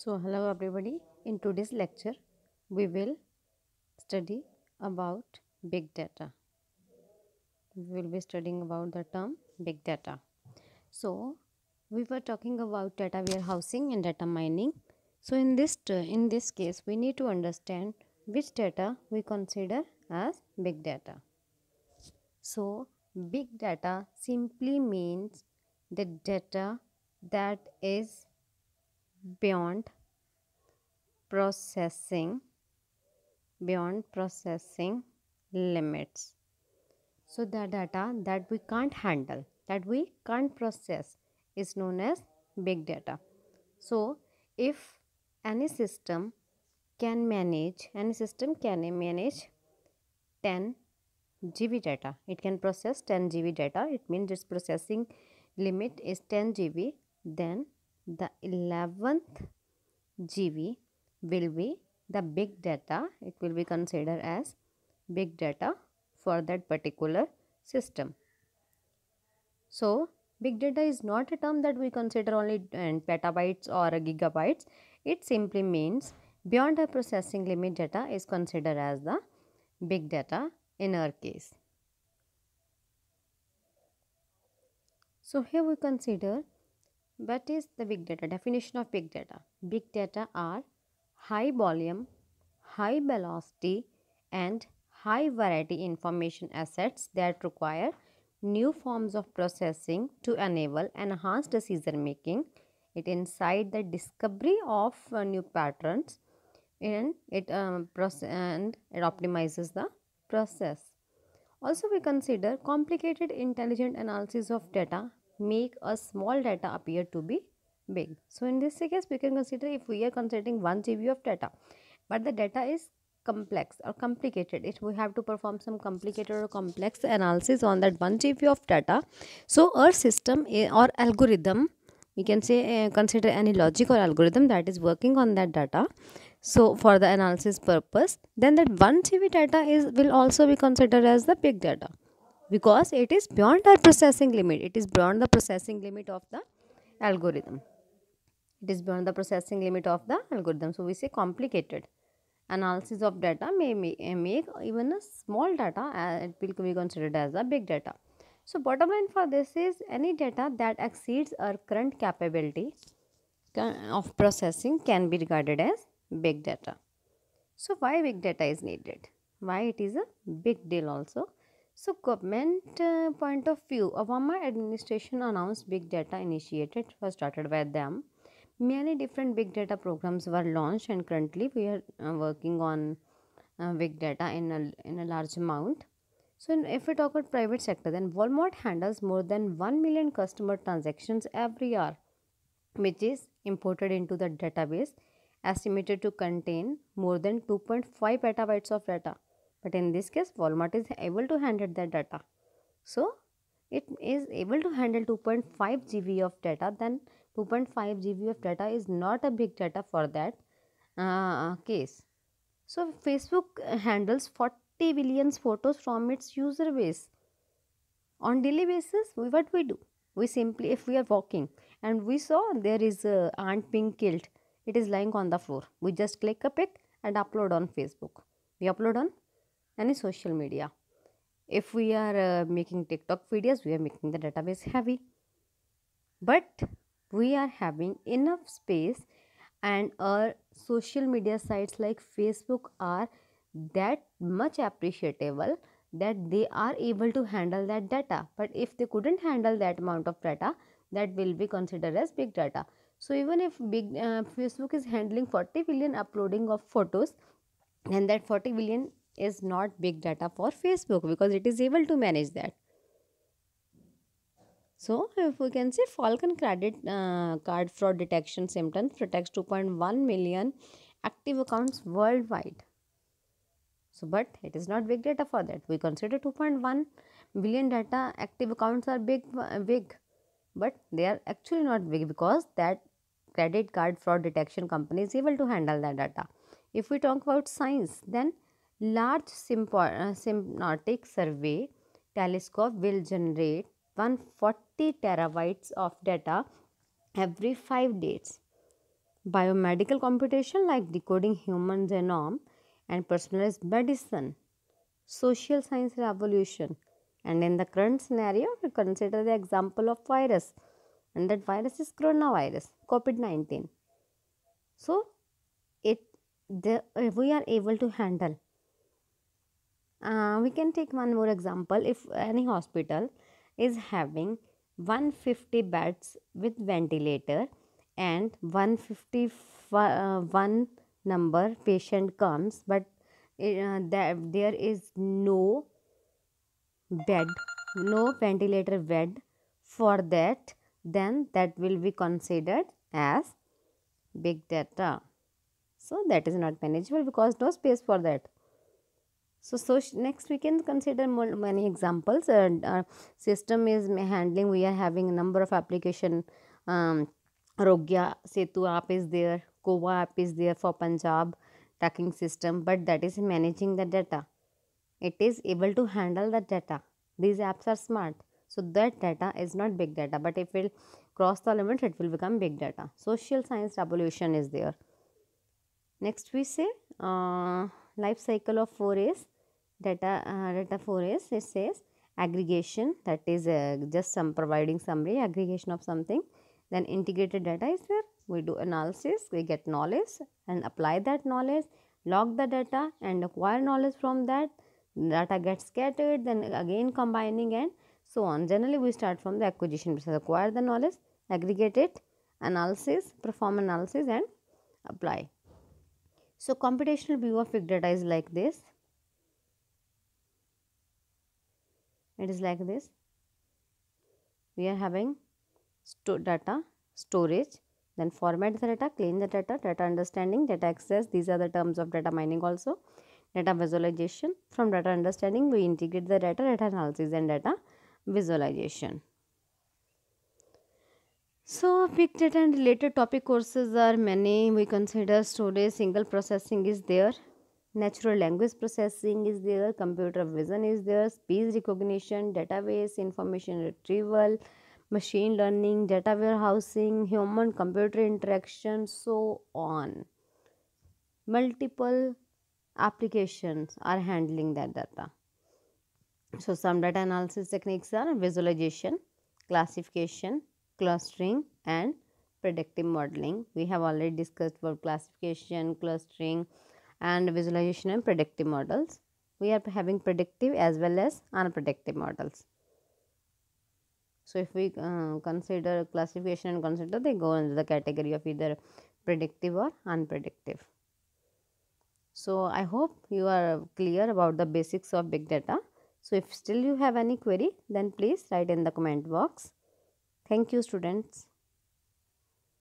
So hello everybody, in today's lecture we will study about big data. We will be studying about the term big data. So we were talking about data warehousing and data mining. So in this in this case we need to understand which data we consider as big data. So big data simply means the data that is beyond processing beyond processing limits so the data that we can't handle that we can't process is known as big data so if any system can manage any system can manage 10 GB data it can process 10 GB data it means its processing limit is 10 GB then the 11th GV will be the big data it will be considered as big data for that particular system so big data is not a term that we consider only in petabytes or gigabytes it simply means beyond a processing limit data is considered as the big data in our case so here we consider what is the big data? Definition of big data. Big data are high volume, high velocity and high variety information assets that require new forms of processing to enable enhanced decision making. It inside the discovery of uh, new patterns and it um, and it optimizes the process. Also we consider complicated intelligent analysis of data make a small data appear to be big. So in this case, we can consider if we are considering 1 GB of data, but the data is complex or complicated. It we have to perform some complicated or complex analysis on that 1 GB of data. So our system eh, or algorithm, we can say uh, consider any logic or algorithm that is working on that data. So for the analysis purpose, then that 1 GB data is will also be considered as the big data because it is beyond our processing limit it is beyond the processing limit of the algorithm it is beyond the processing limit of the algorithm so we say complicated analysis of data may eh, make even a small data eh, it will be considered as a big data so bottom line for this is any data that exceeds our current capability of processing can be regarded as big data so why big data is needed why it is a big deal also so government uh, point of view, Obama administration announced big data initiated was started by them. Many different big data programs were launched and currently we are uh, working on uh, big data in a, in a large amount. So in, if we talk about private sector, then Walmart handles more than 1 million customer transactions every year, which is imported into the database estimated to contain more than 2.5 petabytes of data. But in this case, Walmart is able to handle that data. So, it is able to handle 2.5 GB of data. Then 2.5 GB of data is not a big data for that uh, case. So, Facebook handles 40 billion photos from its user base. On daily basis, what we do? We simply, if we are walking and we saw there is a ant being killed, it is lying on the floor. We just click a pic and upload on Facebook. We upload on any social media. If we are uh, making TikTok videos, we are making the database heavy. But we are having enough space and our social media sites like Facebook are that much appreciable that they are able to handle that data. But if they couldn't handle that amount of data, that will be considered as big data. So even if big uh, Facebook is handling 40 billion uploading of photos, and that 40 billion is not big data for Facebook because it is able to manage that. So if we can say Falcon credit uh, card fraud detection symptoms protects 2.1 million active accounts worldwide. So but it is not big data for that. We consider 2.1 billion data active accounts are big uh, big but they are actually not big because that credit card fraud detection company is able to handle that data. If we talk about science then Large synoptic uh, survey telescope will generate 140 terabytes of data every 5 days. Biomedical computation like decoding human genome and personalized medicine, social science revolution, and in the current scenario, we consider the example of virus, and that virus is coronavirus, COVID 19. So, it the, we are able to handle uh, we can take one more example. If any hospital is having 150 beds with ventilator and 150 uh, one number patient comes but uh, there is no bed no ventilator bed for that then that will be considered as big data so that is not manageable because no space for that so, so next we can consider more, many examples. And uh, system is handling. We are having a number of application. Um, Rogya Setu app is there. Kova app is there for Punjab tracking system. But that is managing the data. It is able to handle the data. These apps are smart. So that data is not big data. But if it cross the limit, it will become big data. Social science revolution is there. Next we say uh, life cycle of 4 is data uh, data 4 is it says aggregation that is uh, just some providing summary aggregation of something then integrated data is there we do analysis we get knowledge and apply that knowledge log the data and acquire knowledge from that data gets scattered then again combining and so on generally we start from the acquisition process acquire the knowledge aggregate it analysis perform analysis and apply so computational view of big data is like this it is like this we are having sto data storage then format the data clean the data data understanding data access these are the terms of data mining also data visualization from data understanding we integrate the data data analysis and data visualization so big data and related topic courses are many we consider storage single processing is there natural language processing is there computer vision is there speech recognition database information retrieval machine learning data warehousing human computer interaction so on multiple applications are handling that data so some data analysis techniques are visualization classification clustering and predictive modeling we have already discussed about classification clustering and visualization and predictive models. We are having predictive as well as unpredictive models. So, if we uh, consider classification and consider, they go under the category of either predictive or unpredictive. So, I hope you are clear about the basics of big data. So, if still you have any query, then please write in the comment box. Thank you, students.